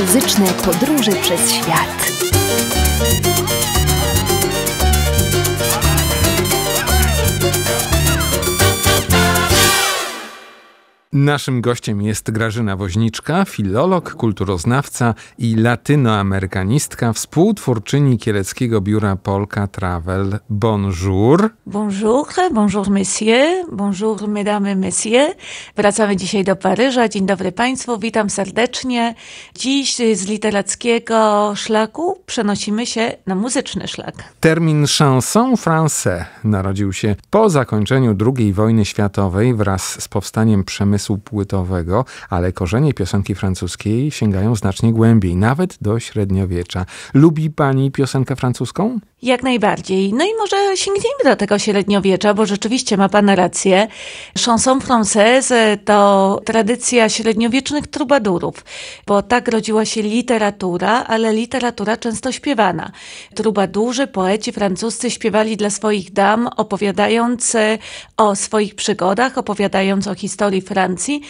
muzyczne podróże przez świat. Naszym gościem jest Grażyna Woźniczka, filolog, kulturoznawca i latynoamerykanistka, współtwórczyni kieleckiego biura Polka Travel. Bonjour. Bonjour, bonjour messieurs, bonjour mesdames et messieurs. Wracamy dzisiaj do Paryża. Dzień dobry Państwu, witam serdecznie. Dziś z literackiego szlaku przenosimy się na muzyczny szlak. Termin chanson français narodził się po zakończeniu II wojny światowej wraz z powstaniem przemysłu płytowego, ale korzenie piosenki francuskiej sięgają znacznie głębiej, nawet do średniowiecza. Lubi pani piosenkę francuską? Jak najbardziej. No i może sięgnijmy do tego średniowiecza, bo rzeczywiście ma pan rację. Chanson française to tradycja średniowiecznych trubadurów, bo tak rodziła się literatura, ale literatura często śpiewana. Trubadurzy, poeci francuscy śpiewali dla swoich dam, opowiadając e, o swoich przygodach, opowiadając o historii Francji, Anzi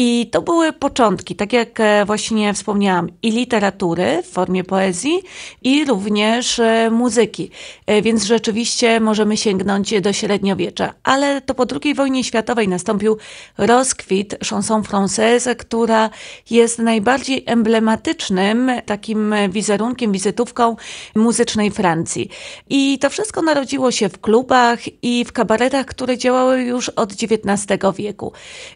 I to były początki, tak jak e, właśnie wspomniałam, i literatury w formie poezji, i również e, muzyki. E, więc rzeczywiście możemy sięgnąć do średniowiecza. Ale to po II wojnie światowej nastąpił rozkwit chanson française, która jest najbardziej emblematycznym takim wizerunkiem, wizytówką muzycznej Francji. I to wszystko narodziło się w klubach i w kabaretach, które działały już od XIX wieku.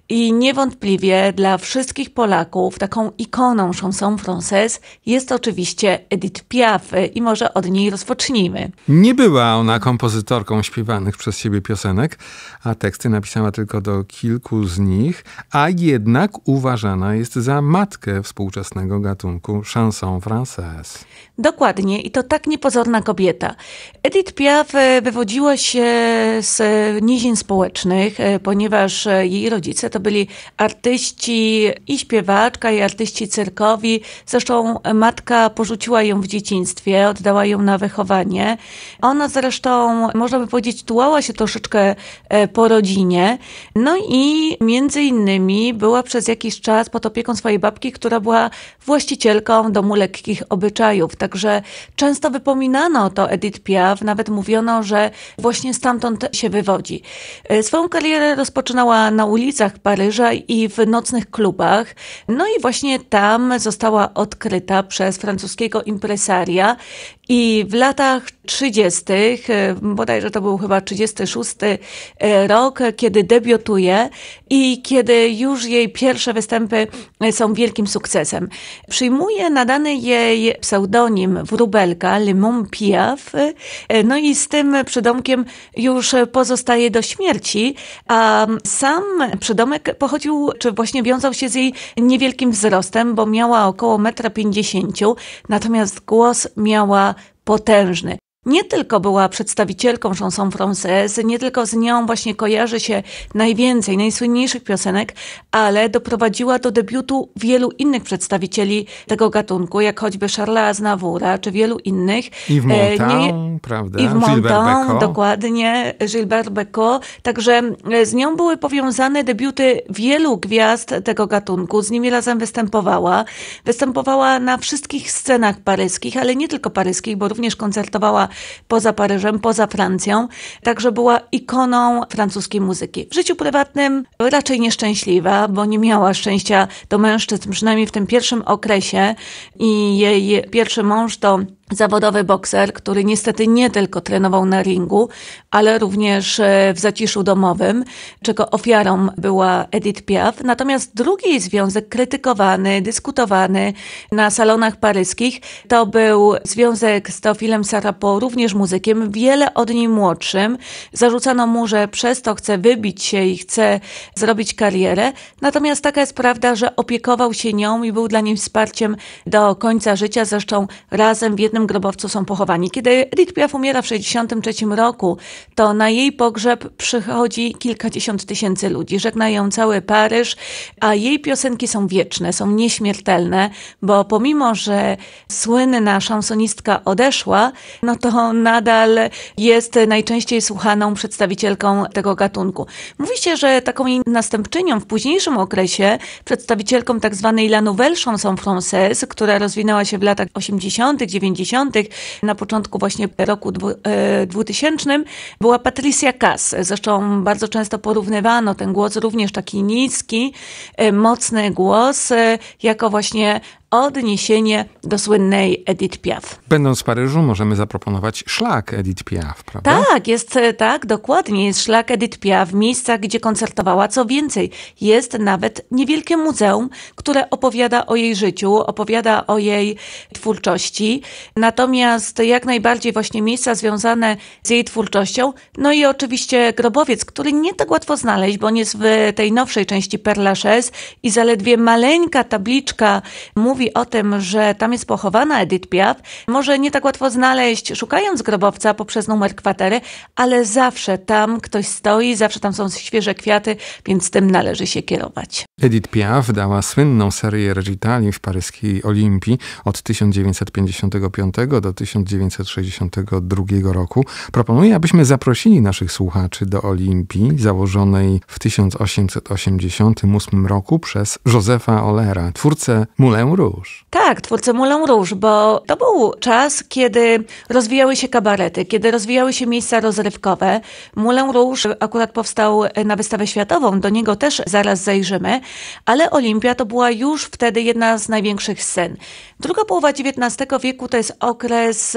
I niewątpliwie dla wszystkich Polaków taką ikoną chanson française jest oczywiście Edith Piaf i może od niej rozpocznijmy. Nie była ona kompozytorką śpiewanych przez siebie piosenek, a teksty napisała tylko do kilku z nich, a jednak uważana jest za matkę współczesnego gatunku chanson française. Dokładnie, i to tak niepozorna kobieta. Edith Piaf e, wywodziła się z nizin społecznych, e, ponieważ e, jej rodzice to byli artyści i śpiewaczka, i artyści cyrkowi. Zresztą matka porzuciła ją w dzieciństwie, oddała ją na wychowanie. Ona zresztą, można by powiedzieć, tułała się troszeczkę po rodzinie. No i między innymi była przez jakiś czas pod opieką swojej babki, która była właścicielką domu lekkich obyczajów. Także często wypominano to Edith Piaf, nawet mówiono, że właśnie stamtąd się wywodzi. E, swoją karierę rozpoczynała na ulicach Paryża i w nocnych klubach. No i właśnie tam została odkryta przez francuskiego impresaria i w latach 30., e, bodajże to był chyba 36 e, rok, kiedy debiutuje i kiedy już jej pierwsze występy są wielkim sukcesem. Przyjmuje nadany jej pseudonim Wróbelka, Limon Piaf, e, no i z tym przydomkiem już pozostaje do śmierci, a sam przydomek pochodził, czy właśnie wiązał się z jej niewielkim wzrostem, bo miała około 1,50 m, natomiast głos miała potężny nie tylko była przedstawicielką chanson française, nie tylko z nią właśnie kojarzy się najwięcej, najsłynniejszych piosenek, ale doprowadziła do debiutu wielu innych przedstawicieli tego gatunku, jak choćby Charlesa Aznavoura, czy wielu innych. E, I w Montan, prawda? I w Montan, dokładnie, Gilbert Becot. Także e, z nią były powiązane debiuty wielu gwiazd tego gatunku. Z nimi razem występowała. Występowała na wszystkich scenach paryskich, ale nie tylko paryskich, bo również koncertowała poza Paryżem, poza Francją. Także była ikoną francuskiej muzyki. W życiu prywatnym raczej nieszczęśliwa, bo nie miała szczęścia do mężczyzn, przynajmniej w tym pierwszym okresie. I jej pierwszy mąż to zawodowy bokser, który niestety nie tylko trenował na ringu, ale również e, w zaciszu domowym, czego ofiarą była Edith Piaf. Natomiast drugi związek krytykowany, dyskutowany na salonach paryskich to był związek z Teofilem Sarapo, również muzykiem, wiele od niej młodszym. Zarzucano mu, że przez to chce wybić się i chce zrobić karierę. Natomiast taka jest prawda, że opiekował się nią i był dla niej wsparciem do końca życia. Zresztą razem w jednym jednym grobowcu są pochowani. Kiedy Edith Piaf umiera w 1963 roku, to na jej pogrzeb przychodzi kilkadziesiąt tysięcy ludzi. Żegna ją cały Paryż, a jej piosenki są wieczne, są nieśmiertelne, bo pomimo, że słynna szansonistka odeszła, no to nadal jest najczęściej słuchaną przedstawicielką tego gatunku. Mówi się, że taką jej następczynią w późniejszym okresie, przedstawicielką tak zwanej La Nouvelle Chanson Française, która rozwinęła się w latach 80., 90., na początku właśnie roku 2000 e, była Patricia Cass. Zresztą bardzo często porównywano ten głos, również taki niski, e, mocny głos, e, jako właśnie odniesienie do słynnej Edith Piaf. Będąc w Paryżu możemy zaproponować szlak Edith Piaf, prawda? Tak, jest e, tak, dokładnie jest szlak Edith Piaf, miejsca, gdzie koncertowała. Co więcej, jest nawet niewielkie muzeum, które opowiada o jej życiu, opowiada o jej twórczości. Natomiast jak najbardziej właśnie miejsca związane z jej twórczością, no i oczywiście grobowiec, który nie tak łatwo znaleźć, bo on jest w tej nowszej części Père i zaledwie maleńka tabliczka mówi mówi o tym, że tam jest pochowana Edith Piaf, może nie tak łatwo znaleźć, szukając grobowca poprzez numer kwatery, ale zawsze tam ktoś stoi, zawsze tam są świeże kwiaty, więc tym należy się kierować. Edith Piaf dała słynną serię recitali w paryskiej Olimpii od 1955 do 1962 roku. Proponuję, abyśmy zaprosili naszych słuchaczy do Olimpii, założonej w 1888 roku przez Josefa Olera, twórcę Moulin Rouge. Tak, twórcy Mulą Róż, bo to był czas, kiedy rozwijały się kabarety, kiedy rozwijały się miejsca rozrywkowe. Mulę Róż akurat powstał na wystawę światową, do niego też zaraz zajrzymy, ale Olimpia to była już wtedy jedna z największych scen. Druga połowa XIX wieku to jest okres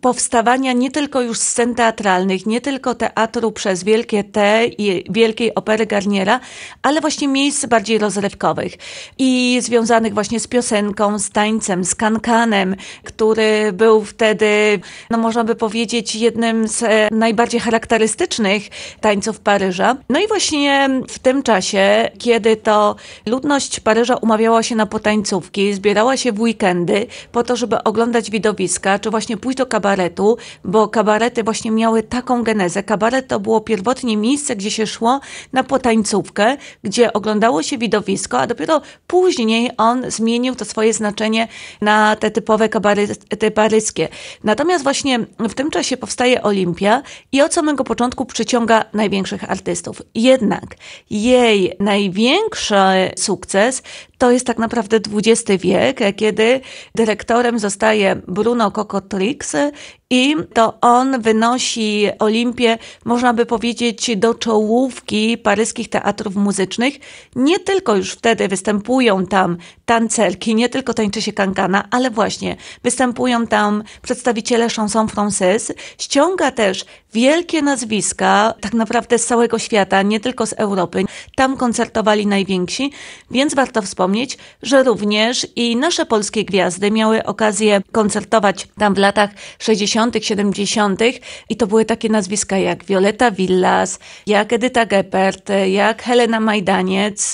powstawania nie tylko już scen teatralnych, nie tylko teatru przez wielkie T i wielkiej opery Garniera, ale właśnie miejsc bardziej rozrywkowych i związanych właśnie z piosenką, z tańcem, z kankanem, który był wtedy, no można by powiedzieć, jednym z e, najbardziej charakterystycznych tańców Paryża. No i właśnie w tym czasie, kiedy to ludność Paryża umawiała się na potańcówki, zbierała się w weekendy po to, żeby oglądać widowiska, czy właśnie pójść do kabaretu, kabaretu, bo kabarety właśnie miały taką genezę. Kabaret to było pierwotnie miejsce, gdzie się szło na potańcówkę, gdzie oglądało się widowisko, a dopiero później on zmienił to swoje znaczenie na te typowe kabarety paryskie. Natomiast właśnie w tym czasie powstaje Olimpia i od samego początku przyciąga największych artystów. Jednak jej największy sukces to jest tak naprawdę XX wiek, kiedy dyrektorem zostaje Bruno Cocotrix i to on wynosi Olimpię, można by powiedzieć, do czołówki paryskich teatrów muzycznych. Nie tylko już wtedy występują tam tancerki, nie tylko tańczy się kankana, ale właśnie występują tam przedstawiciele chanson française. Ściąga też wielkie nazwiska, tak naprawdę z całego świata, nie tylko z Europy. Tam koncertowali najwięksi, więc warto wspomnieć, że również i nasze polskie gwiazdy miały okazję koncertować tam w latach 60. 60., 70. i to były takie nazwiska jak Violeta Villas, jak Edyta Geppert, jak Helena Majdaniec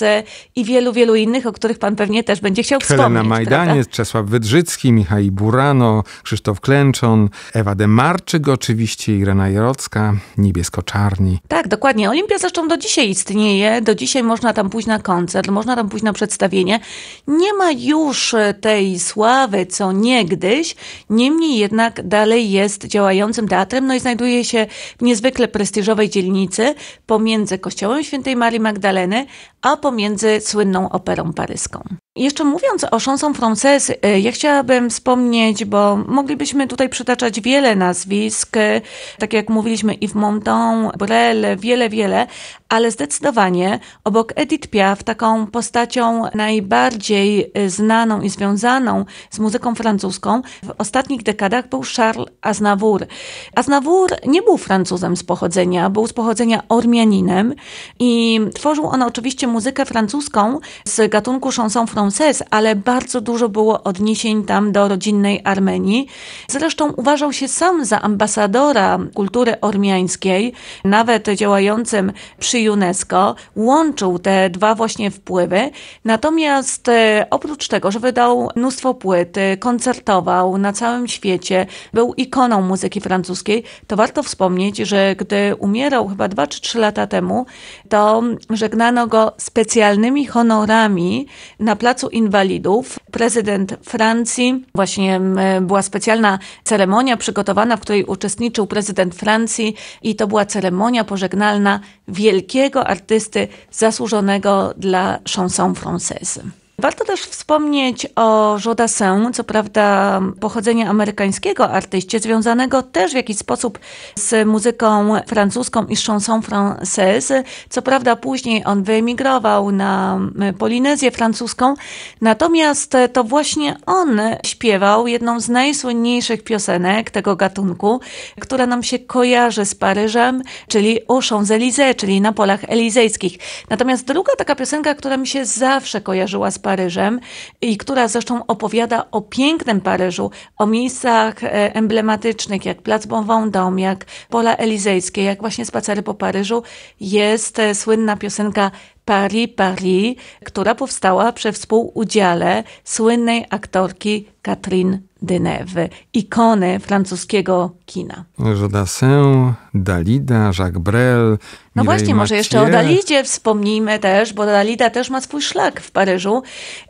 i wielu, wielu innych, o których pan pewnie też będzie chciał Helena wspomnieć. Helena Majdaniec, prawda? Czesław Wydrzycki, Michał Burano, Krzysztof Klęczon, Ewa Demarczyk oczywiście, Irena Jarocka, Niebiesko-Czarni. Tak, dokładnie. Olimpia zresztą do dzisiaj istnieje, do dzisiaj można tam pójść na koncert, można tam pójść na przedstawienie. Nie ma już tej sławy, co niegdyś, niemniej jednak dalej jest działającym teatrem, no i znajduje się w niezwykle prestiżowej dzielnicy pomiędzy Kościołem Świętej Marii Magdaleny, a pomiędzy słynną Operą Paryską. Jeszcze mówiąc o Chanson Française, y, ja chciałabym wspomnieć, bo moglibyśmy tutaj przytaczać wiele nazwisk, y, tak jak mówiliśmy Yves Montand, Brel, wiele, wiele, ale zdecydowanie obok Edith Piaf, taką postacią najbardziej y, znaną i związaną z muzyką francuską, w ostatnich dekadach był Charles Aznavour. Aznavour nie był Francuzem z pochodzenia, był z pochodzenia Ormianinem i tworzył on oczywiście muzykę francuską z gatunku chanson française, ale bardzo dużo było odniesień tam do rodzinnej Armenii. Zresztą uważał się sam za ambasadora kultury ormiańskiej, nawet działającym przy UNESCO łączył te dwa właśnie wpływy. Natomiast e, oprócz tego, że wydał mnóstwo płyt, e, koncertował na całym świecie, był ikoną muzyki francuskiej, to warto wspomnieć, że gdy umierał chyba dwa czy trzy lata temu, to żegnano go specjalnymi honorami na Placu Inwalidów. Prezydent Francji, właśnie była specjalna ceremonia przygotowana, w której uczestniczył prezydent Francji i to była ceremonia pożegnalna wielka wielkiego artysty zasłużonego dla chanson française. Warto też wspomnieć o Jodassin, co prawda pochodzenia amerykańskiego artyście, związanego też w jakiś sposób z muzyką francuską i chanson française. Co prawda później on wyemigrował na y, Polinezję francuską, natomiast to właśnie on śpiewał jedną z najsłynniejszych piosenek tego gatunku, która nam się kojarzy z Paryżem, czyli u Champs-Élysées, czyli na polach elizejskich. Natomiast druga taka piosenka, która mi się zawsze kojarzyła z Paryżem i która zresztą opowiada o pięknym Paryżu, o miejscach e, emblematycznych, jak Plac Bon Vendôme, jak Pola Elizejskie, jak właśnie spacery po Paryżu, jest e, słynna piosenka Paris, Paris, która powstała przy współudziale słynnej aktorki Katrin Deneuve, ikony francuskiego kina. Jodassin, Dalida, Jacques Brel. No Mireille właśnie, Mathieu. może jeszcze o Dalidzie wspomnijmy też, bo Dalida też ma swój szlak w Paryżu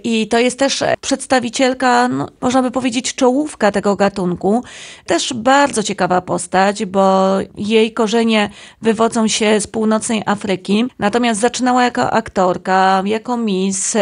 i to jest też przedstawicielka, no, można by powiedzieć, czołówka tego gatunku. Też bardzo ciekawa postać, bo jej korzenie wywodzą się z północnej Afryki, natomiast zaczynała jako aktorka, jako miss,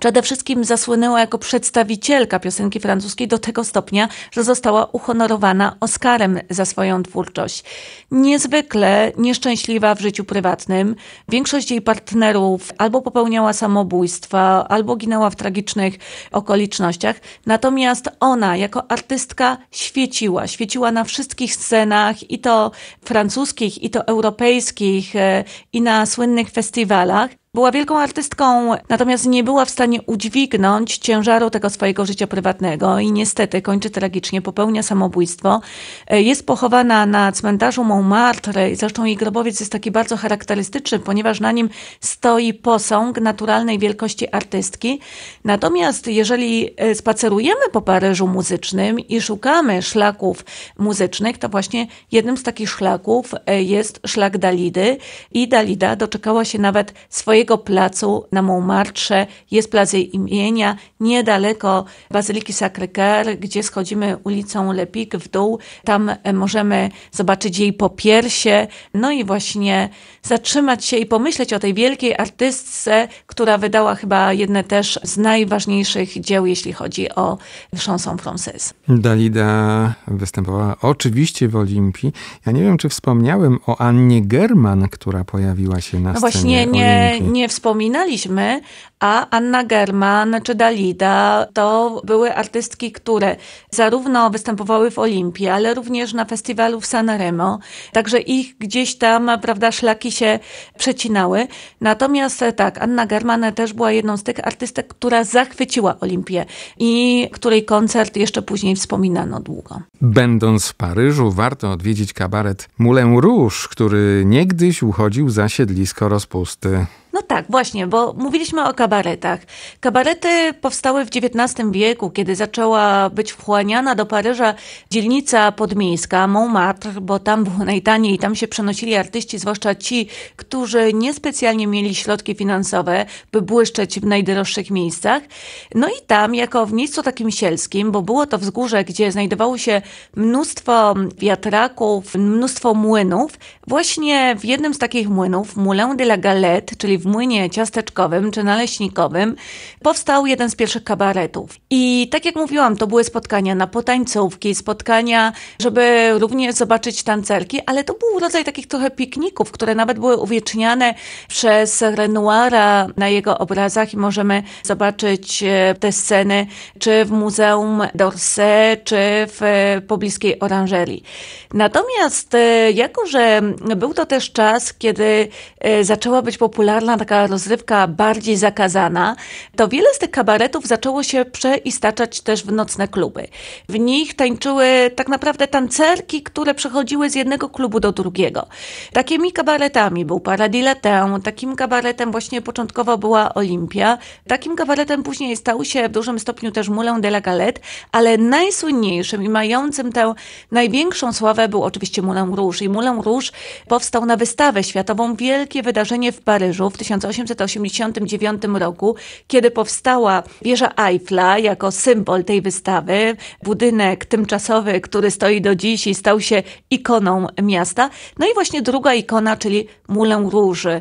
przede wszystkim zasłynęła jako przedstawicielka piosenki francuskiej do tego stopnia, że została uhonorowana Oscarem za swoją twórczość. Niezwykle nieszczęśliwa w życiu prywatnym. Większość jej partnerów albo popełniała samobójstwa, albo ginęła w tragicznych okolicznościach. Natomiast ona jako artystka świeciła. Świeciła na wszystkich scenach i to francuskich, i to europejskich, e, i na słynnych festiwalach. Była wielką artystką, natomiast nie była w stanie udźwignąć ciężaru tego swojego życia prywatnego i niestety kończy tragicznie, popełnia samobójstwo. E, jest pochowana na cmentarzu Montmartre zresztą jej grobowiec jest taki bardzo charakterystyczny, ponieważ na nim stoi posąg naturalnej wielkości artystki. Natomiast jeżeli e, spacerujemy po Paryżu muzycznym i szukamy szlaków muzycznych, to właśnie jednym z takich szlaków e, jest szlak Dalidy i Dalida doczekała się nawet swojego takiego placu na Montmartre jest plac jej imienia, niedaleko Bazyliki Sacré-Cœur, gdzie schodzimy ulicą Lepik w dół. Tam e, możemy zobaczyć jej popiersie, no i właśnie zatrzymać się i pomyśleć o tej wielkiej artystce, która wydała chyba jedne też z najważniejszych dzieł, jeśli chodzi o chanson française. Dalida występowała oczywiście w Olimpii. Ja nie wiem, czy wspomniałem o Annie German, która pojawiła się na no scenie właśnie nie, Olimpii nie wspominaliśmy, a Anna German czy Dalida to były artystki, które zarówno występowały w Olimpii, ale również na festiwalu w Sanremo, także ich gdzieś tam, prawda, szlaki się przecinały. Natomiast e, tak, Anna German e, też była jedną z tych artystek, która zachwyciła Olimpię i której koncert jeszcze później wspominano długo. Będąc w Paryżu, warto odwiedzić kabaret Moulin Rouge, który niegdyś uchodził za siedlisko rozpusty. No tak, właśnie, bo mówiliśmy o kabaretach. Kabarety powstały w XIX wieku, kiedy zaczęła być wchłaniana do Paryża dzielnica podmiejska, Montmartre, bo tam było najtaniej i tam się przenosili artyści, zwłaszcza ci, którzy niespecjalnie mieli środki finansowe, by błyszczeć w najdroższych miejscach. No i tam, jako w miejscu takim sielskim, bo było to wzgórze, gdzie znajdowało się mnóstwo wiatraków, mnóstwo młynów, Właśnie w jednym z takich młynów, Moulin de la Galette, czyli w młynie ciasteczkowym czy naleśnikowym, powstał jeden z pierwszych kabaretów. I tak jak mówiłam, to były spotkania na potańcówki, spotkania, żeby również zobaczyć tancerki, ale to był rodzaj takich trochę pikników, które nawet były uwieczniane przez Renoira na jego obrazach i możemy zobaczyć e, te sceny czy w Muzeum d'Orsay, czy w e, pobliskiej oranżerii. Natomiast e, jako, że był to też czas, kiedy e, zaczęła być popularna taka rozrywka bardziej zakazana, to wiele z tych kabaretów zaczęło się przeistaczać też w nocne kluby. W nich tańczyły tak naprawdę tancerki, które przechodziły z jednego klubu do drugiego. Takimi kabaretami był Paradiletin, takim kabaretem właśnie początkowo była Olimpia, takim kabaretem później stał się w dużym stopniu też Moulin de la Galette, ale najsłynniejszym i mającym tę największą sławę był oczywiście Moulin Rouge. I Moulin Rouge powstał na wystawę światową wielkie wydarzenie w Paryżu w 1889 roku, kiedy powstała wieża Eiffla jako symbol tej wystawy, budynek tymczasowy, który stoi do dziś i stał się ikoną miasta. No i właśnie druga ikona, czyli Mulę Róży.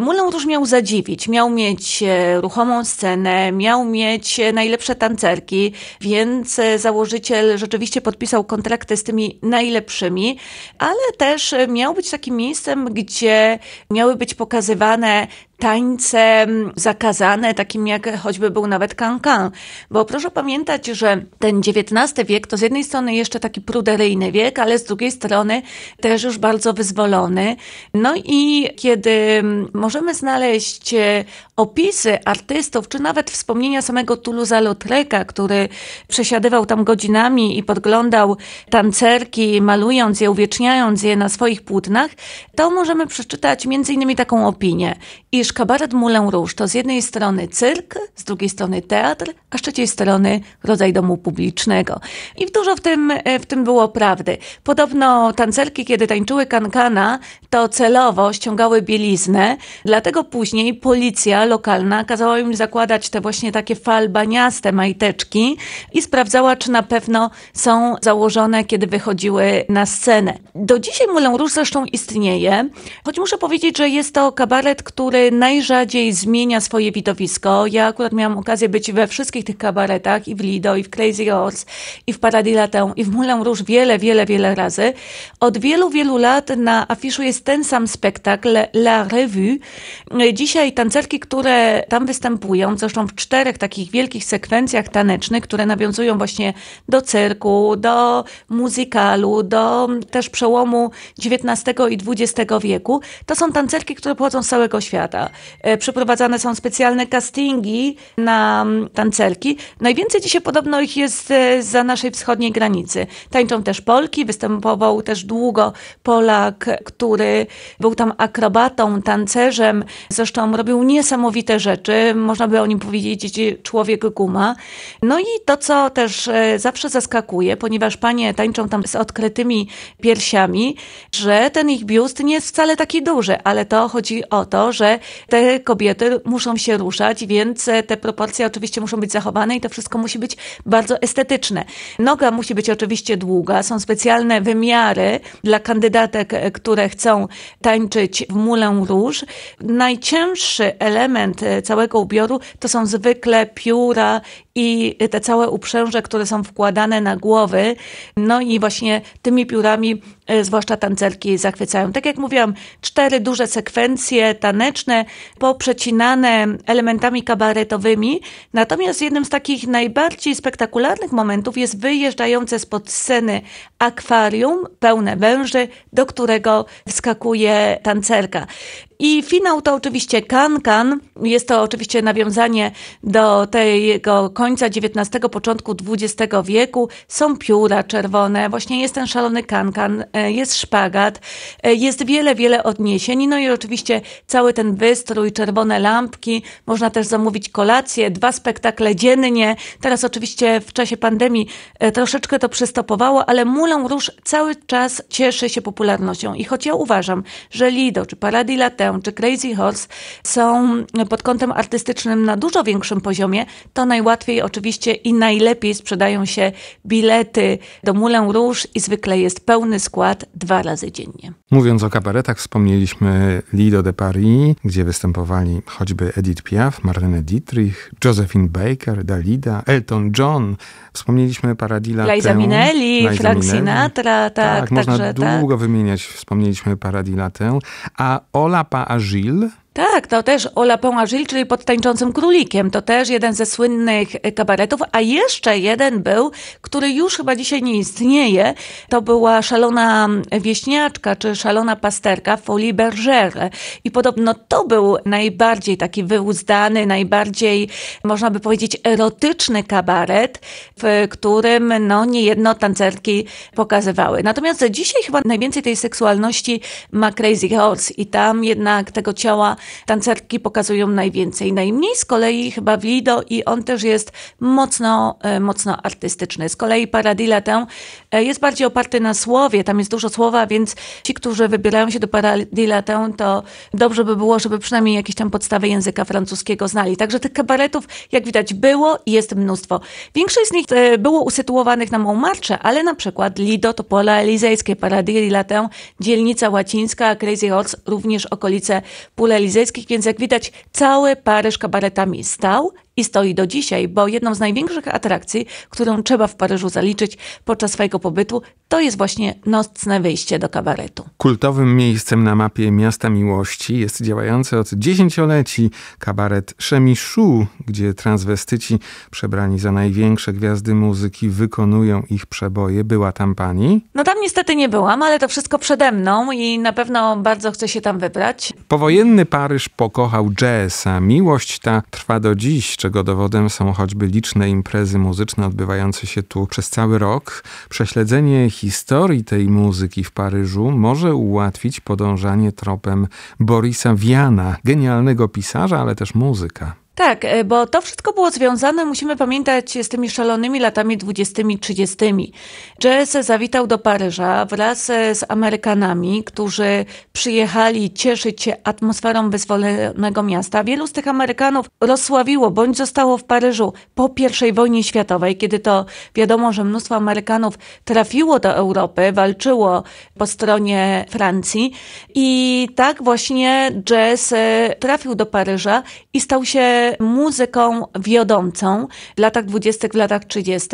Mulę róży miał zadziwić, miał mieć e, ruchomą scenę, miał mieć e, najlepsze tancerki, więc e, założyciel rzeczywiście podpisał kontrakty z tymi najlepszymi, ale też miał miało być takim miejscem, gdzie miały być pokazywane tańce mm, zakazane, takim jak choćby był nawet kankan. Bo proszę pamiętać, że ten XIX wiek to z jednej strony jeszcze taki pruderyjny wiek, ale z drugiej strony też już bardzo wyzwolony. No i kiedy mm, możemy znaleźć e, opisy artystów, czy nawet wspomnienia samego Tuluza Lotreka, który przesiadywał tam godzinami i podglądał tancerki, malując je, uwieczniając je na swoich płótnach, to możemy przeczytać między innymi taką opinię, i Widzisz, kabaret Moulin Rouge to z jednej strony cyrk, z drugiej strony teatr, a z trzeciej strony rodzaj domu publicznego. I dużo w tym, e, w tym było prawdy. Podobno tancerki, kiedy tańczyły kankana, to celowo ściągały bieliznę, dlatego później policja lokalna kazała im zakładać te właśnie takie falbaniaste majteczki i sprawdzała, czy na pewno są założone, kiedy wychodziły na scenę. Do dzisiaj Moulin Rouge zresztą istnieje, choć muszę powiedzieć, że jest to kabaret, który najrzadziej zmienia swoje widowisko. Ja akurat miałam okazję być we wszystkich tych kabaretach i w Lido, i w Crazy Horse, i w Paradilatę, i w Moulin Rouge wiele, wiele, wiele razy. Od wielu, wielu lat na afiszu jest ten sam spektakl, La Revue. Dzisiaj tancerki, które tam występują, zresztą w czterech takich wielkich sekwencjach tanecznych, które nawiązują właśnie do cyrku, do muzykalu, do też przełomu XIX i XX wieku, to są tancerki, które pochodzą z całego świata. E, przeprowadzane są specjalne castingi na mm, tancerki. Najwięcej dzisiaj podobno ich jest e, za naszej wschodniej granicy. Tańczą też Polki, występował też długo Polak, który był tam akrobatą, tancerzem, zresztą robił niesamowite rzeczy, można by o nim powiedzieć człowiek guma. No i to, co też e, zawsze zaskakuje, ponieważ panie tańczą tam z odkrytymi piersiami, że ten ich biust nie jest wcale taki duży, ale to chodzi o to, że te kobiety muszą się ruszać, więc e, te proporcje oczywiście muszą być zachowane i to wszystko musi być bardzo estetyczne. Noga musi być oczywiście długa, są specjalne wymiary dla kandydatek, e, które chcą tańczyć w mulę róż. Najcięższy element e, całego ubioru to są zwykle pióra i te całe uprzęże, które są wkładane na głowy. No i właśnie tymi piórami zwłaszcza tancerki zachwycają. Tak jak mówiłam, cztery duże sekwencje taneczne, poprzecinane elementami kabaretowymi. Natomiast jednym z takich najbardziej spektakularnych momentów jest wyjeżdżające spod sceny akwarium pełne węży, do którego wskakuje tancerka. I finał to oczywiście Kan Kan. Jest to oczywiście nawiązanie do tego końca XIX, początku XX wieku. Są pióra czerwone, właśnie jest ten szalony Kan Kan, e, jest szpagat, e, jest wiele, wiele odniesień. No i oczywiście cały ten wystrój, czerwone lampki. Można też zamówić kolację, dwa spektakle dziennie. Teraz oczywiście w czasie pandemii e, troszeczkę to przystopowało, ale Mulą Róż cały czas cieszy się popularnością. I choć ja uważam, że Lido czy Paradis czy Crazy Horse są pod kątem artystycznym na dużo większym poziomie, to najłatwiej oczywiście i najlepiej sprzedają się bilety do Moulin Rouge i zwykle jest pełny skład dwa razy dziennie. Mówiąc o kabaretach, wspomnieliśmy Lido de Paris, gdzie występowali choćby Edith Piaf, Marlene Dietrich, Josephine Baker, Dalida, Elton John, Wspomnieliśmy Paradila. Liza Minelli, Frank Sinatra, tak, tak, tak można także, tak. długo tak. wymieniać. Wspomnieliśmy Paradilatę. A Olapa Pa Agil tak, to też o La czyli pod tańczącym królikiem. To też jeden ze słynnych e, kabaretów, a jeszcze jeden był, który już chyba dzisiaj nie istnieje. To była szalona wieśniaczka, czy szalona pasterka Folie Bergère. I podobno to był najbardziej taki wyuzdany, najbardziej, można by powiedzieć, erotyczny kabaret, w którym no niejedno tancerki pokazywały. Natomiast dzisiaj chyba najwięcej tej seksualności ma Crazy Horse i tam jednak tego ciała tancerki pokazują najwięcej. Najmniej z kolei chyba Wido i on też jest mocno, e, mocno artystyczny. Z kolei Paradilatę e, jest bardziej oparty na słowie, tam jest dużo słowa, więc ci, którzy wybierają się do Paradilatę, to dobrze by było, żeby przynajmniej jakieś tam podstawy języka francuskiego znali. Także tych kabaretów, jak widać, było i jest mnóstwo. Większość z nich e, było usytuowanych na Montmartre, ale na przykład Lido to pola elizejskie, Paradilatę, dzielnica łacińska, Crazy Horse, również okolice Pól Elizejskiej więc jak widać cały Paryż kabaretami stał i stoi do dzisiaj, bo jedną z największych atrakcji, którą trzeba w Paryżu zaliczyć podczas swojego pobytu, to jest właśnie nocne wyjście do kabaretu. Kultowym miejscem na mapie Miasta Miłości jest działający od dziesięcioleci kabaret Chemichou, gdzie transwestyci przebrani za największe gwiazdy muzyki wykonują ich przeboje. Była tam pani? No tam niestety nie byłam, ale to wszystko przede mną i na pewno bardzo chcę się tam wybrać. Powojenny Paryż pokochał jazz, a miłość ta trwa do dziś czego dowodem są choćby liczne imprezy muzyczne odbywające się tu przez cały rok. Prześledzenie historii tej muzyki w Paryżu może ułatwić podążanie tropem Borisa Wiana, genialnego pisarza, ale też muzyka. Tak, e, bo to wszystko było związane, musimy pamiętać, z tymi szalonymi latami 20-30. Jazz zawitał do Paryża wraz e, z Amerykanami, którzy przyjechali cieszyć się atmosferą wyzwolonego miasta. Wielu z tych Amerykanów rozsławiło bądź zostało w Paryżu po I wojnie światowej, kiedy to wiadomo, że mnóstwo Amerykanów trafiło do Europy, walczyło po stronie Francji i tak właśnie jazz trafił do Paryża i stał się muzyką wiodącą w latach 20., w latach 30.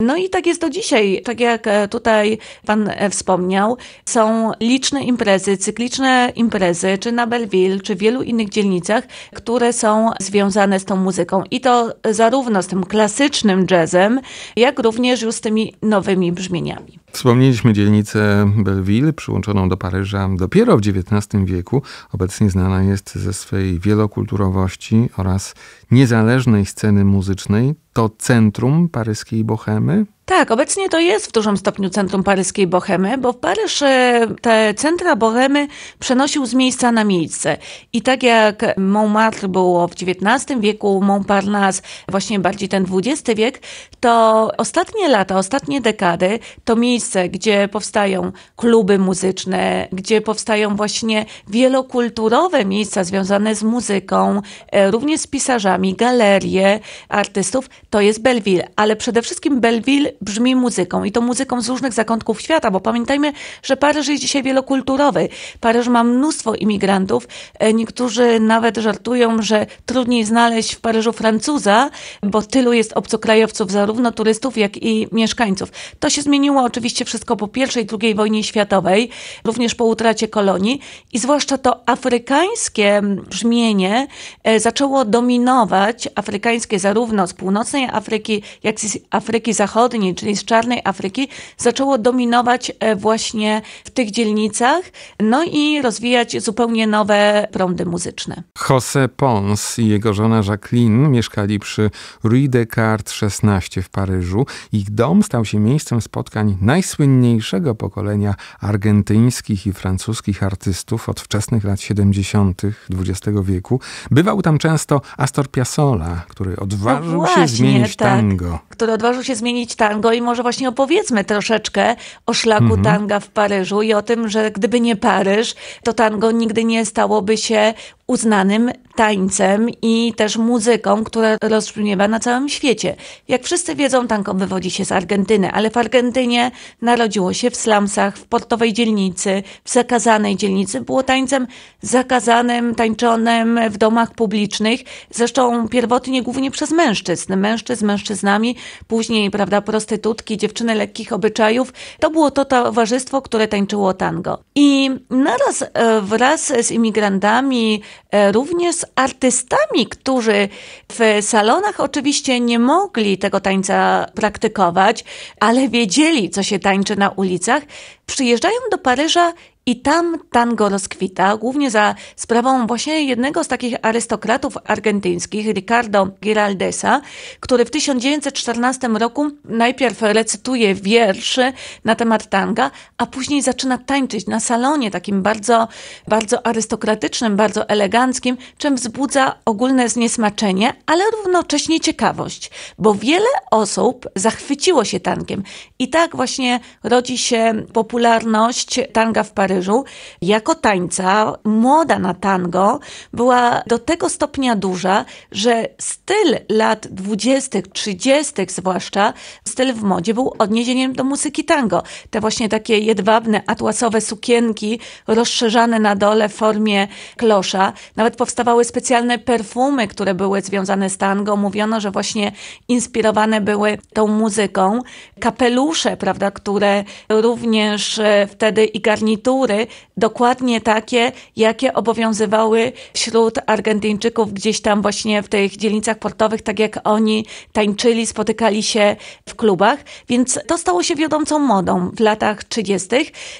No i tak jest do dzisiaj. Tak jak e, tutaj Pan e, wspomniał, są liczne imprezy, cykliczne imprezy, czy na Belleville, czy w wielu innych dzielnicach, które są związane z tą muzyką. I to e, zarówno z tym klasycznym jazzem, jak również już z tymi nowymi brzmieniami. Wspomnieliśmy dzielnicę Belleville, przyłączoną do Paryża dopiero w XIX wieku. Obecnie znana jest ze swej wielokulturowości oraz niezależnej sceny muzycznej, to centrum paryskiej bohemy? Tak, obecnie to jest w dużym stopniu centrum paryskiej bohemy, bo w Paryż e, te centra bohemy przenosił z miejsca na miejsce. I tak jak Montmartre było w XIX wieku, Montparnasse właśnie bardziej ten XX wiek, to ostatnie lata, ostatnie dekady to miejsce, gdzie powstają kluby muzyczne, gdzie powstają właśnie wielokulturowe miejsca związane z muzyką, e, również z pisarzami, galerie artystów, to jest Belleville. Ale przede wszystkim Belleville brzmi muzyką i to muzyką z różnych zakątków świata, bo pamiętajmy, że Paryż jest dzisiaj wielokulturowy. Paryż ma mnóstwo imigrantów. E, niektórzy nawet żartują, że trudniej znaleźć w Paryżu Francuza, bo tylu jest obcokrajowców, zarówno turystów, jak i mieszkańców. To się zmieniło oczywiście wszystko po pierwszej, drugiej wojnie światowej, również po utracie kolonii i zwłaszcza to afrykańskie brzmienie e, zaczęło dominować importować afrykańskie zarówno z północnej Afryki, jak i z Afryki Zachodniej, czyli z czarnej Afryki, zaczęło dominować e, właśnie w tych dzielnicach, no i rozwijać zupełnie nowe prądy muzyczne. José Pons i jego żona Jacqueline mieszkali przy Rue Descartes 16 w Paryżu. Ich dom stał się miejscem spotkań najsłynniejszego pokolenia argentyńskich i francuskich artystów od wczesnych lat 70. XX wieku. Bywał tam często Astor Piasola, który odważył no właśnie, się zmienić tak. tango który odważył się zmienić tango i może właśnie opowiedzmy troszeczkę o szlaku mhm. tanga w Paryżu i o tym, że gdyby nie Paryż, to tango nigdy nie stałoby się uznanym tańcem i też muzyką, która rozbrzmiewa na całym świecie. Jak wszyscy wiedzą, tango wywodzi się z Argentyny, ale w Argentynie narodziło się w slumsach, w portowej dzielnicy, w zakazanej dzielnicy. Było tańcem zakazanym, tańczonym w domach publicznych, zresztą pierwotnie głównie przez mężczyzn. Mężczyzn, mężczyznami, później, prawda, prostytutki, dziewczyny lekkich obyczajów. To było to towarzystwo, które tańczyło tango. I naraz e, wraz z imigrantami, e, również z artystami, którzy w salonach oczywiście nie mogli tego tańca praktykować, ale wiedzieli, co się tańczy na ulicach, przyjeżdżają do Paryża i tam tango rozkwita, głównie za sprawą właśnie jednego z takich arystokratów argentyńskich, Ricardo Giraldesa, który w 1914 roku najpierw recytuje wiersze na temat tanga, a później zaczyna tańczyć na salonie takim bardzo, bardzo arystokratycznym, bardzo eleganckim, czym wzbudza ogólne zniesmaczenie, ale równocześnie ciekawość, bo wiele osób zachwyciło się tangiem. I tak właśnie rodzi się popularność tanga w Paryżu. Paryżu, jako tańca młoda na tango była do tego stopnia duża, że styl lat 20., 30., zwłaszcza, styl w modzie był odniesieniem do muzyki tango. Te właśnie takie jedwabne, atłasowe sukienki, rozszerzane na dole w formie klosza. Nawet powstawały specjalne perfumy, które były związane z tango. Mówiono, że właśnie inspirowane były tą muzyką. Kapelusze, prawda, które również e, wtedy i garnitury, procedury dokładnie takie, jakie obowiązywały wśród Argentyńczyków gdzieś tam właśnie w tych dzielnicach portowych, tak jak oni tańczyli, spotykali się w klubach. Więc to stało się wiodącą modą w latach 30.,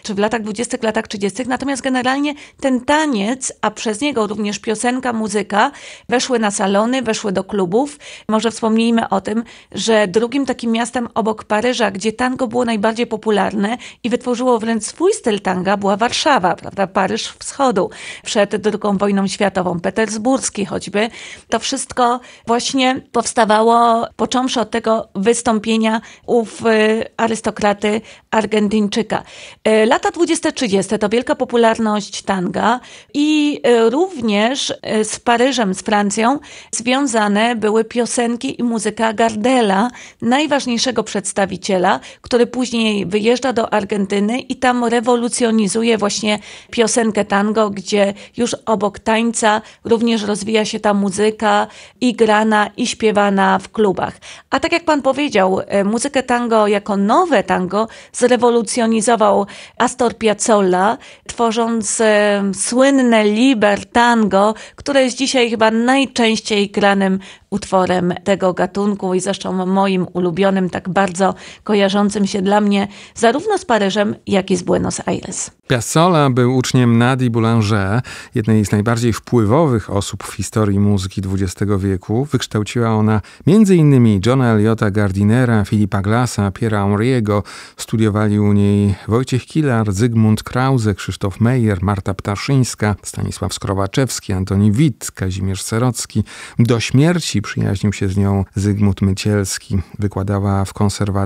czy w latach 20., latach 30. Natomiast generalnie ten taniec, a przez niego również piosenka, muzyka, weszły na salony, weszły do klubów. Może wspomnijmy o tym, że drugim takim miastem obok Paryża, gdzie tango było najbardziej popularne i wytworzyło wręcz swój styl tanga, była była Warszawa, prawda, Paryż Wschodu, przed II wojną światową, petersburski choćby. To wszystko właśnie powstawało, począwszy od tego wystąpienia ów y, arystokraty Argentyńczyka. Y, lata 20-30 to wielka popularność tanga i y, również z Paryżem, z Francją związane były piosenki i muzyka Gardela, najważniejszego przedstawiciela, który później wyjeżdża do Argentyny i tam rewolucjonizuje właśnie piosenkę tango, gdzie już obok tańca również rozwija się ta muzyka i grana i śpiewana w klubach. A tak jak pan powiedział, e, muzykę tango jako nowe tango zrewolucjonizował Astor Piazzolla, tworząc e, słynne liber tango, które jest dzisiaj chyba najczęściej granym utworem tego gatunku i zresztą moim ulubionym, tak bardzo kojarzącym się dla mnie zarówno z Paryżem, jak i z Buenos Aires. Piazzolla był uczniem Nadi Boulanger, jednej z najbardziej wpływowych osób w historii muzyki XX wieku. Wykształciła ona m.in. Johna Eliota Gardinera, Filipa Glassa, Piera Henriego. Studiowali u niej Wojciech Kilar, Zygmunt Krause, Krzysztof Meyer, Marta Ptaszyńska, Stanisław Skrowaczewski, Antoni Wit, Kazimierz Serocki. Do śmierci przyjaźnił się z nią Zygmunt Mycielski. Wykładała w konserwatorium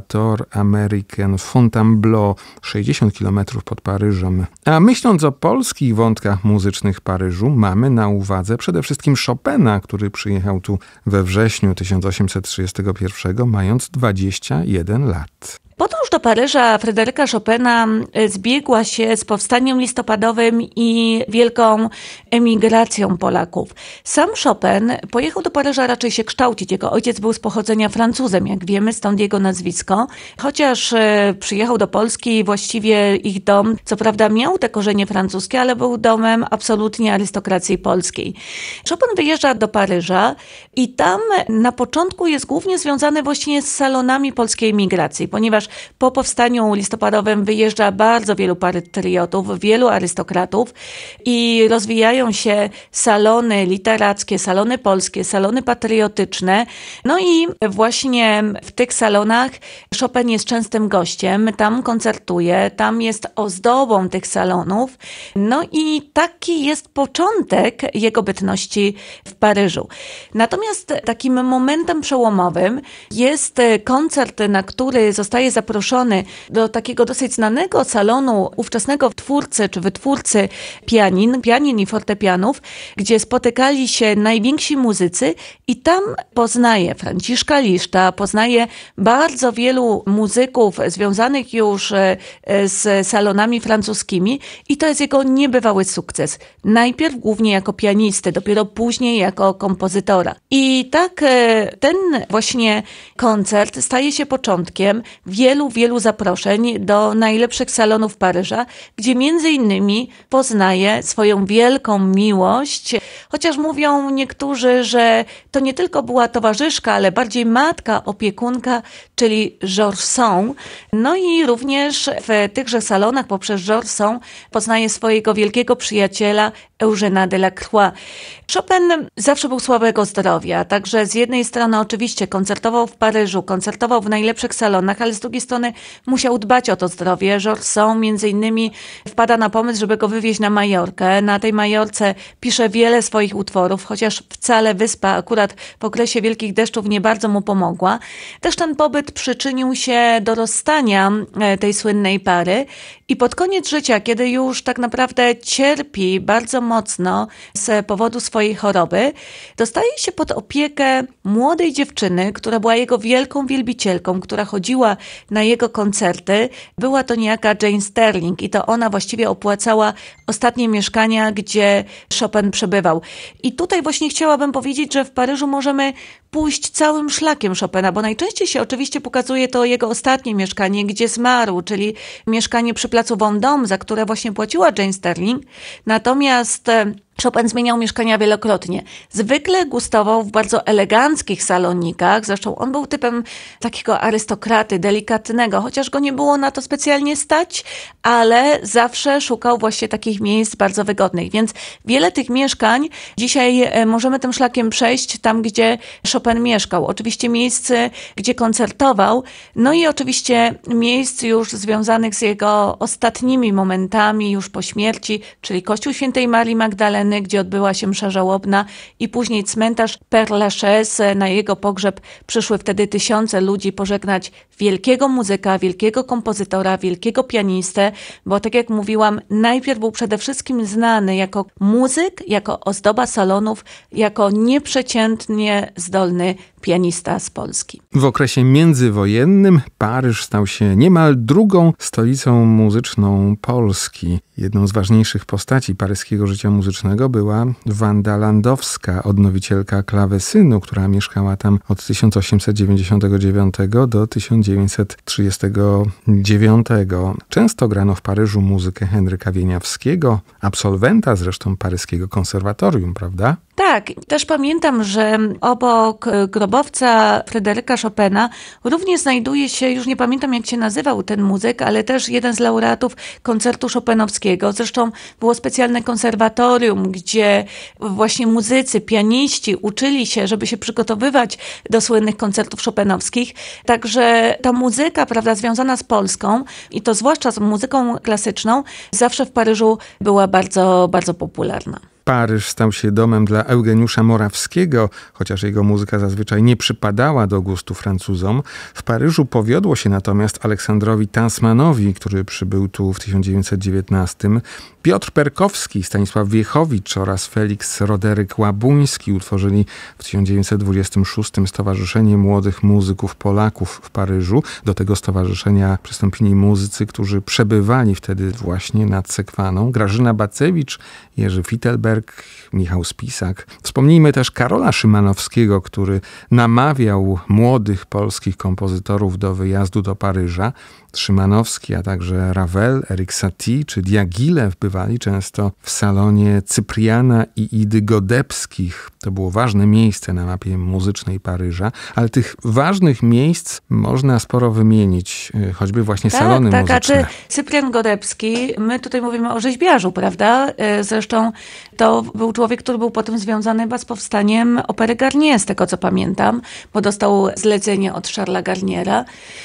American Fontainebleau, 60 km pod Paryżem. A myśląc o polskich wątkach muzycznych Paryżu, mamy na uwadze przede wszystkim Chopina, który przyjechał tu we wrześniu 1831, mając 21 lat. Podróż do Paryża Fryderyka Chopina mm, zbiegła się z powstaniem listopadowym i wielką emigracją Polaków. Sam Chopin pojechał do Paryża raczej się kształcić. Jego ojciec był z pochodzenia Francuzem, jak wiemy, stąd jego nazwisko. Chociaż e, przyjechał do Polski, właściwie ich dom, co prawda miał te korzenie francuskie, ale był domem absolutnie arystokracji polskiej. Chopin wyjeżdża do Paryża i tam na początku jest głównie związany właśnie z salonami polskiej emigracji, ponieważ ponieważ po powstaniu listopadowym wyjeżdża bardzo wielu patriotów, wielu arystokratów i rozwijają się salony literackie, salony polskie, salony patriotyczne. No i właśnie w tych salonach Chopin jest częstym gościem, tam koncertuje, tam jest ozdobą tych salonów. No i taki jest początek jego bytności w Paryżu. Natomiast takim momentem przełomowym jest koncert, na który zostaje zaproszony do takiego dosyć znanego salonu ówczesnego twórcy czy wytwórcy pianin, pianin i fortepianów, gdzie spotykali się najwięksi muzycy i tam poznaje Franciszka Liszta, poznaje bardzo wielu muzyków związanych już e, z salonami francuskimi i to jest jego niebywały sukces. Najpierw głównie jako pianisty, dopiero później jako kompozytora. I tak e, ten właśnie koncert staje się początkiem wielu wielu, wielu zaproszeń do najlepszych salonów Paryża, gdzie między innymi poznaje swoją wielką miłość, chociaż mówią niektórzy, że to nie tylko była towarzyszka, ale bardziej matka, opiekunka, czyli Jorson. No i również w tychże salonach poprzez Jorson poznaje swojego wielkiego przyjaciela Eugena Delacroix. Chopin zawsze był słabego zdrowia, także z jednej strony oczywiście koncertował w Paryżu, koncertował w najlepszych salonach, ale z drugiej strony musiał dbać o to zdrowie. Georges między innymi wpada na pomysł, żeby go wywieźć na Majorkę. Na tej Majorce pisze wiele swoich utworów, chociaż wcale wyspa akurat w okresie wielkich deszczów nie bardzo mu pomogła. Też ten pobyt przyczynił się do rozstania e, tej słynnej pary i pod koniec życia, kiedy już tak naprawdę cierpi bardzo mocno z powodu swojej choroby, dostaje się pod opiekę młodej dziewczyny, która była jego wielką wielbicielką, która chodziła na jego koncerty. Była to niejaka Jane Sterling i to ona właściwie opłacała ostatnie mieszkania, gdzie Chopin przebywał. I tutaj właśnie chciałabym powiedzieć, że w Paryżu możemy pójść całym szlakiem Chopina, bo najczęściej się oczywiście pokazuje to jego ostatnie mieszkanie, gdzie zmarł, czyli mieszkanie przy placu Vendôme, za które właśnie płaciła Jane Sterling. Natomiast e, Chopin zmieniał mieszkania wielokrotnie. Zwykle gustował w bardzo eleganckich salonikach, zresztą on był typem takiego arystokraty, delikatnego, chociaż go nie było na to specjalnie stać, ale zawsze szukał właśnie takich miejsc bardzo wygodnych. Więc wiele tych mieszkań dzisiaj e, możemy tym szlakiem przejść tam, gdzie Chopin mieszkał. Oczywiście miejsce, gdzie koncertował, no i oczywiście miejsc już związanych z jego ostatnimi momentami, już po śmierci, czyli Kościół Świętej Marii Magdaleny, gdzie odbyła się msza żałobna i później cmentarz Père Lachaise. Na jego pogrzeb przyszły wtedy tysiące ludzi pożegnać wielkiego muzyka, wielkiego kompozytora, wielkiego pianistę, bo tak jak mówiłam, najpierw był przede wszystkim znany jako muzyk, jako ozdoba salonów, jako nieprzeciętnie zdolny pianista z Polski. W okresie międzywojennym Paryż stał się niemal drugą stolicą muzyczną Polski. Jedną z ważniejszych postaci paryskiego życia muzycznego była Wanda Landowska, odnowicielka klawesynu, która mieszkała tam od 1899 do 1939. Często grano w Paryżu muzykę Henryka Wieniawskiego, absolwenta zresztą paryskiego konserwatorium, prawda? Tak, też pamiętam, że obok y, grobowca Fryderyka Chopina również znajduje się, już nie pamiętam jak się nazywał ten muzyk, ale też jeden z laureatów koncertu Chopinowskiego. Zresztą było specjalne konserwatorium, gdzie właśnie muzycy, pianiści uczyli się, żeby się przygotowywać do słynnych koncertów Chopinowskich. Także ta muzyka, prawda, związana z Polską i to zwłaszcza z muzyką klasyczną, zawsze w Paryżu była bardzo, bardzo popularna. Paryż stał się domem dla Eugeniusza Morawskiego, chociaż jego muzyka zazwyczaj nie przypadała do gustu Francuzom. W Paryżu powiodło się natomiast Aleksandrowi Tansmanowi, który przybył tu w 1919. Piotr Perkowski, Stanisław Wiechowicz oraz Felix Roderyk Łabuński utworzyli w 1926 Stowarzyszenie Młodych Muzyków Polaków w Paryżu. Do tego stowarzyszenia przystąpili muzycy, którzy przebywali wtedy właśnie nad Sekwaną. Grażyna Bacewicz, Jerzy Fittelberg, Michał Spisak. Wspomnijmy też Karola Szymanowskiego, który namawiał młodych polskich kompozytorów do wyjazdu do Paryża. Szymanowski, a także Ravel, Erik Satie czy Diagilew bywali często w salonie Cypriana i Idy Godebskich. To było ważne miejsce na mapie muzycznej Paryża, ale tych ważnych miejsc można sporo wymienić, e, choćby właśnie tak, salony tak, muzyczne. Tak, a czy Cyprian Godebski, my tutaj mówimy o rzeźbiarzu, prawda? E, zresztą to był człowiek, który był potem związany z powstaniem opery Garnier, z tego co pamiętam, bo dostał zlecenie od Charlesa Garniera.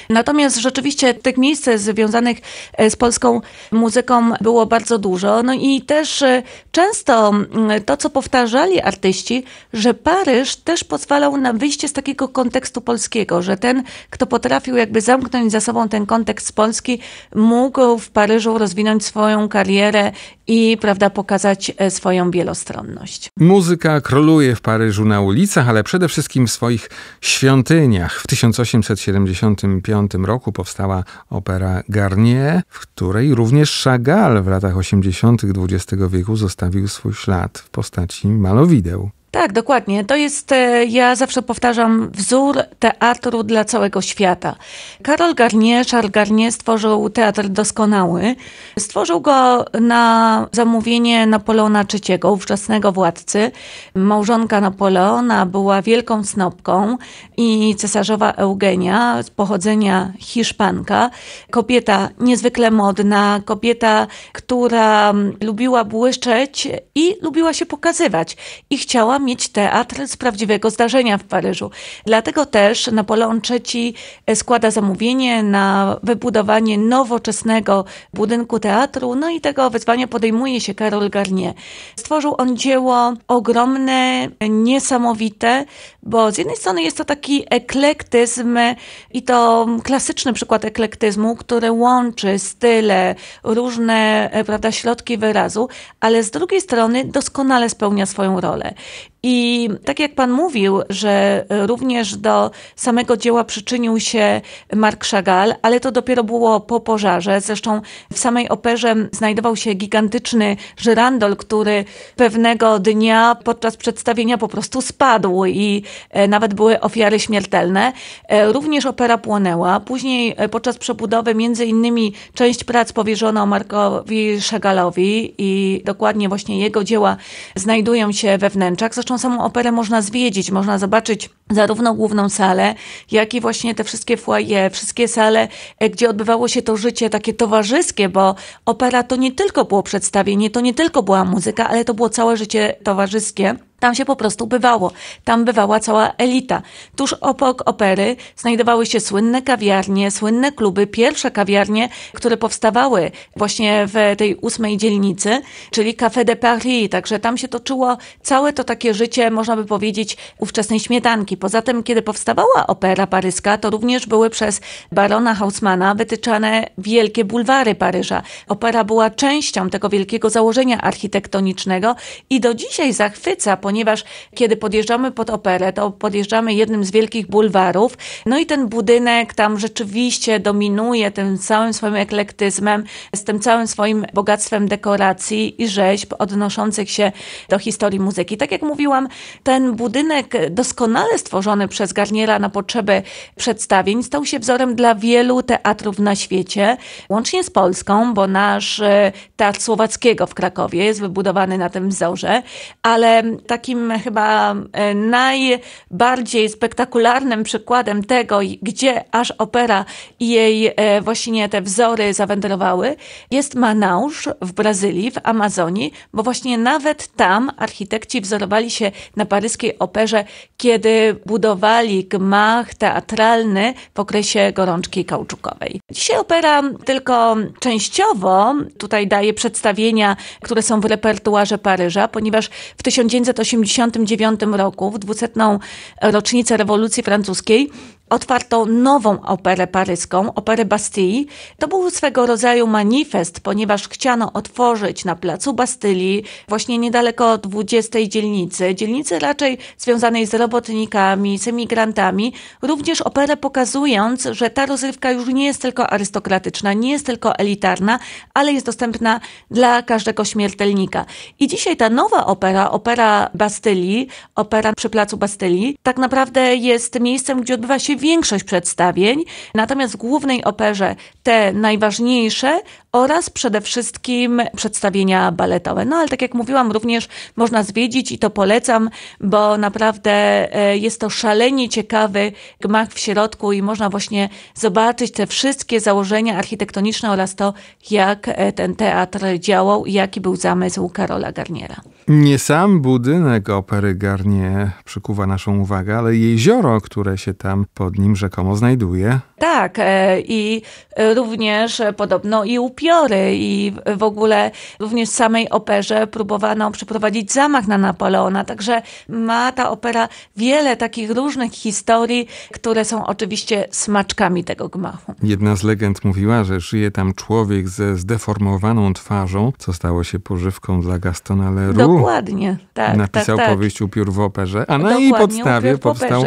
Natomiast rzeczywiście tych miejsc związanych e, z polską muzyką było bardzo dużo dużo. No i też e, często mm, to, co powtarzali artyści, że Paryż też pozwalał na wyjście z takiego kontekstu polskiego, że ten, kto potrafił jakby zamknąć za sobą ten kontekst polski, mógł w Paryżu rozwinąć swoją karierę i prawda, pokazać e, swoją wielostronność. Muzyka króluje w Paryżu na ulicach, ale przede wszystkim w swoich świątyniach. W 1875 roku powstała opera Garnier, w której również Chagall w latach 80 80. XX wieku zostawił swój ślad w postaci malowideł. Tak, dokładnie. To jest, e, ja zawsze powtarzam, wzór teatru dla całego świata. Karol Garnier, Charles Garnier stworzył teatr doskonały. Stworzył go na zamówienie Napoleona III, ówczesnego władcy. Małżonka Napoleona była wielką snopką i cesarzowa Eugenia z pochodzenia Hiszpanka. Kobieta niezwykle modna, kobieta, która lubiła błyszczeć i lubiła się pokazywać i chciała mieć teatr z prawdziwego zdarzenia w Paryżu. Dlatego też Napoleon III składa zamówienie na wybudowanie nowoczesnego budynku teatru, no i tego wyzwania podejmuje się Karol Garnier. Stworzył on dzieło ogromne, niesamowite, bo z jednej strony jest to taki eklektyzm i to klasyczny przykład eklektyzmu, który łączy style, różne e, prawda, środki wyrazu, ale z drugiej strony doskonale spełnia swoją rolę. I tak jak pan mówił, że e, również do samego dzieła przyczynił się Mark Chagall, ale to dopiero było po pożarze. Zresztą w samej operze znajdował się gigantyczny żyrandol, który pewnego dnia podczas przedstawienia po prostu spadł i e, nawet były ofiary śmiertelne. E, również opera płonęła. Później podczas przebudowy między innymi część prac powierzono Markowi Chagallowi i dokładnie właśnie jego dzieła znajdują się we wnętrzach. Zresztą zresztą samą operę można zwiedzić, można zobaczyć zarówno główną salę, jak i właśnie te wszystkie foyer, wszystkie sale, e, gdzie odbywało się to życie takie towarzyskie, bo opera to nie tylko było przedstawienie, to nie tylko była muzyka, ale to było całe życie towarzyskie. Tam się po prostu bywało. Tam bywała cała elita. Tuż obok opery znajdowały się słynne kawiarnie, słynne kluby, pierwsze kawiarnie, które powstawały właśnie w tej ósmej dzielnicy, czyli Café de Paris. Także tam się toczyło całe to takie życie, można by powiedzieć, ówczesnej śmietanki. Poza tym, kiedy powstawała opera paryska, to również były przez barona Haussmana wytyczane wielkie bulwary Paryża. Opera była częścią tego wielkiego założenia architektonicznego i do dzisiaj zachwyca, ponieważ kiedy podjeżdżamy pod operę, to podjeżdżamy jednym z wielkich bulwarów, no i ten budynek tam rzeczywiście dominuje tym całym swoim eklektyzmem, z tym całym swoim bogactwem dekoracji i rzeźb odnoszących się do historii muzyki. Tak jak mówiłam, ten budynek doskonale stworzony przez Garniera na potrzeby przedstawień stał się wzorem dla wielu teatrów na świecie, łącznie z Polską, bo nasz e, Teatr Słowackiego w Krakowie jest wybudowany na tym wzorze, ale tak takim chyba e, najbardziej spektakularnym przykładem tego, gdzie aż opera i jej e, właśnie te wzory zawędrowały, jest Manaus w Brazylii, w Amazonii, bo właśnie nawet tam architekci wzorowali się na paryskiej operze, kiedy budowali gmach teatralny w okresie gorączki kauczukowej. Dzisiaj opera tylko częściowo tutaj daje przedstawienia, które są w repertuarze Paryża, ponieważ w 1980 1989 roku, w 200. rocznicę rewolucji francuskiej, otwarto nową operę paryską, operę Bastylii. To był swego rodzaju manifest, ponieważ chciano otworzyć na placu Bastylii, właśnie niedaleko 20 dzielnicy, dzielnicy raczej związanej z robotnikami, z emigrantami, również operę pokazując, że ta rozrywka już nie jest tylko arystokratyczna, nie jest tylko elitarna, ale jest dostępna dla każdego śmiertelnika. I dzisiaj ta nowa opera, opera Bastylii, opera przy placu Bastylii, tak naprawdę jest miejscem, gdzie odbywa się większość przedstawień, natomiast w głównej operze te najważniejsze oraz przede wszystkim przedstawienia baletowe. No ale tak jak mówiłam, również można zwiedzić i to polecam, bo naprawdę e, jest to szalenie ciekawy gmach w środku i można właśnie zobaczyć te wszystkie założenia architektoniczne oraz to, jak e, ten teatr działał i jaki był zamysł Karola Garniera. Nie sam budynek opery Garnier przykuwa naszą uwagę, ale jezioro, które się tam pod pod nim rzekomo znajduje. Tak, e, i e, również podobno i upiory, i w ogóle również w samej operze próbowano przeprowadzić zamach na Napoleona. Także ma ta opera wiele takich różnych historii, które są oczywiście smaczkami tego gmachu. Jedna z legend mówiła, że żyje tam człowiek ze zdeformowaną twarzą, co stało się pożywką dla Gastona Leroux. Dokładnie, tak. tak Napisał tak, tak. powieść Upiór w operze, a na Dokładnie, jej podstawie powstał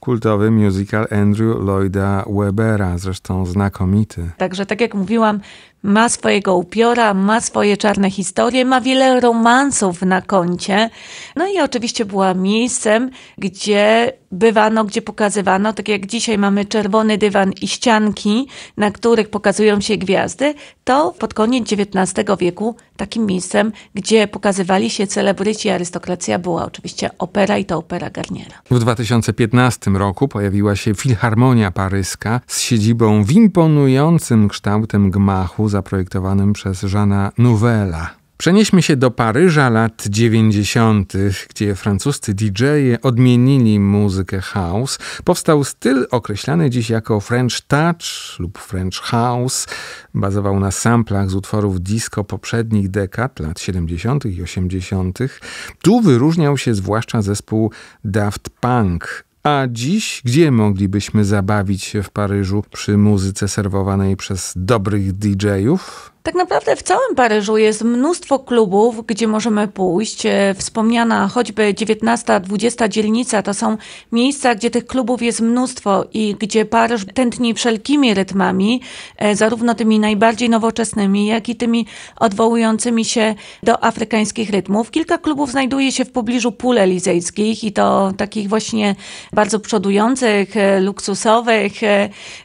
kultowy musical Andrew Lloyda Webera, zresztą znakomity. Także tak jak mówiłam, ma swojego upiora, ma swoje czarne historie, ma wiele romansów na koncie. No i oczywiście była miejscem, gdzie bywano, gdzie pokazywano, tak jak dzisiaj mamy czerwony dywan i ścianki, na których pokazują się gwiazdy, to pod koniec XIX wieku takim miejscem, gdzie pokazywali się celebryci. Arystokracja była oczywiście opera i to opera Garniera. W 2015 roku pojawiła się Filharmonia Paryska z siedzibą w imponującym kształtem gmachu zaprojektowanym przez Jeana Nouvela, Przenieśmy się do Paryża lat 90., gdzie francuscy dj odmienili muzykę house. Powstał styl określany dziś jako French Touch lub French House. Bazował na samplach z utworów disco poprzednich dekad, lat 70. i 80. Tu wyróżniał się zwłaszcza zespół Daft Punk, a dziś, gdzie moglibyśmy zabawić się w Paryżu przy muzyce serwowanej przez dobrych DJ-ów? Tak naprawdę w całym Paryżu jest mnóstwo klubów, gdzie możemy pójść. E, wspomniana choćby 19-20 dzielnica to są miejsca, gdzie tych klubów jest mnóstwo i gdzie Paryż tętni wszelkimi rytmami, e, zarówno tymi najbardziej nowoczesnymi, jak i tymi odwołującymi się do afrykańskich rytmów. Kilka klubów znajduje się w pobliżu pól elizejskich i to takich właśnie bardzo przodujących, e, luksusowych.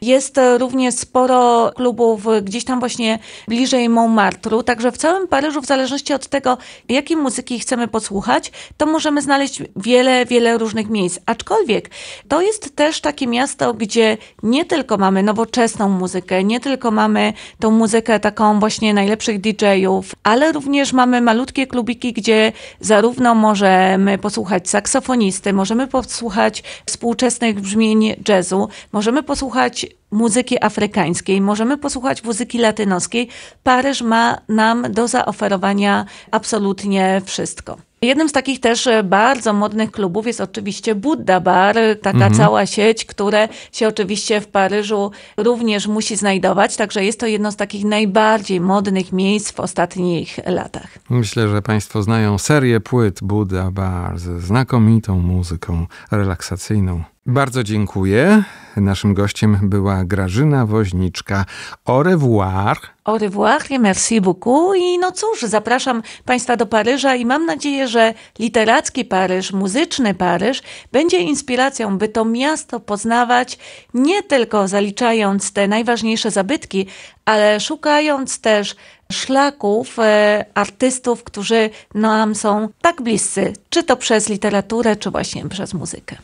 Jest również sporo klubów gdzieś tam właśnie bliżej bliżej Montmartru. Także w całym Paryżu, w zależności od tego, jakiej muzyki chcemy posłuchać, to możemy znaleźć wiele, wiele różnych miejsc. Aczkolwiek to jest też takie miasto, gdzie nie tylko mamy nowoczesną muzykę, nie tylko mamy tą muzykę taką właśnie najlepszych DJ-ów, ale również mamy malutkie klubiki, gdzie zarówno możemy posłuchać saksofonisty, możemy posłuchać współczesnych brzmień jazzu, możemy posłuchać muzyki afrykańskiej, możemy posłuchać muzyki latynoskiej. Paryż ma nam do zaoferowania absolutnie wszystko. Jednym z takich też e, bardzo modnych klubów jest oczywiście Buddha Bar, taka mhm. cała sieć, które się oczywiście w Paryżu również musi znajdować, także jest to jedno z takich najbardziej modnych miejsc w ostatnich latach. Myślę, że Państwo znają serię płyt Buddha Bar ze znakomitą muzyką relaksacyjną. Bardzo dziękuję. Naszym gościem była Grażyna Woźniczka. Au revoir. Au revoir merci beaucoup. I no cóż, zapraszam Państwa do Paryża i mam nadzieję, że literacki Paryż, muzyczny Paryż będzie inspiracją, by to miasto poznawać nie tylko zaliczając te najważniejsze zabytki, ale szukając też szlaków e, artystów, którzy nam są tak bliscy, czy to przez literaturę, czy właśnie przez muzykę.